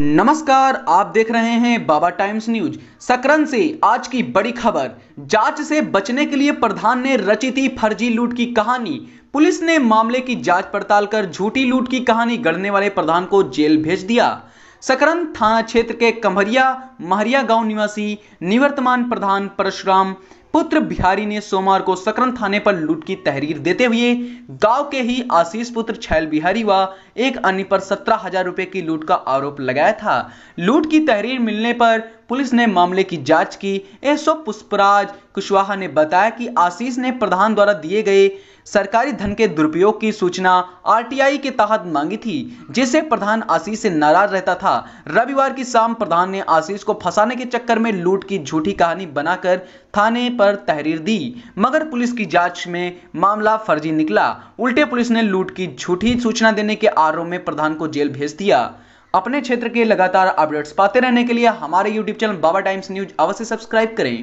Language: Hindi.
नमस्कार आप देख रहे हैं बाबा टाइम्स न्यूज सकरन से आज की बड़ी खबर जांच से बचने के लिए प्रधान ने रची थी फर्जी लूट की कहानी पुलिस ने मामले की जांच पड़ताल कर झूठी लूट की कहानी गढ़ने वाले प्रधान को जेल भेज दिया सकरन थाना क्षेत्र के कमरिया महरिया गांव निवासी निवर्तमान प्रधान परशुराम पुत्र बिहारी ने सोमवार को सकरन थाने पर लूट की तहरीर देते हुए गांव के ही आशीष पुत्र छैल बिहारी व एक अन्य पर सत्रह हजार रुपए की लूट का आरोप लगाया था लूट की तहरीर मिलने पर पुलिस ने मामले की जांच की एसओ पुष्पराज कुशवाहा ने बताया कि आशीष ने प्रधान द्वारा दिए गए सरकारी धन के दुरुपयोग की सूचना आरटीआई के तहत मांगी थी जिसे प्रधान आशीष से नाराज रहता था रविवार की शाम प्रधान ने आशीष को फंसाने के चक्कर में लूट की झूठी कहानी बनाकर थाने पर तहरीर दी मगर पुलिस की जांच में मामला फर्जी निकला उल्टे पुलिस ने लूट की झूठी सूचना देने के आरोप में प्रधान को जेल भेज दिया अपने क्षेत्र के लगातार अपडेट्स पाते रहने के लिए हमारे YouTube channel Baba Times News अवश्य सब्सक्राइब करें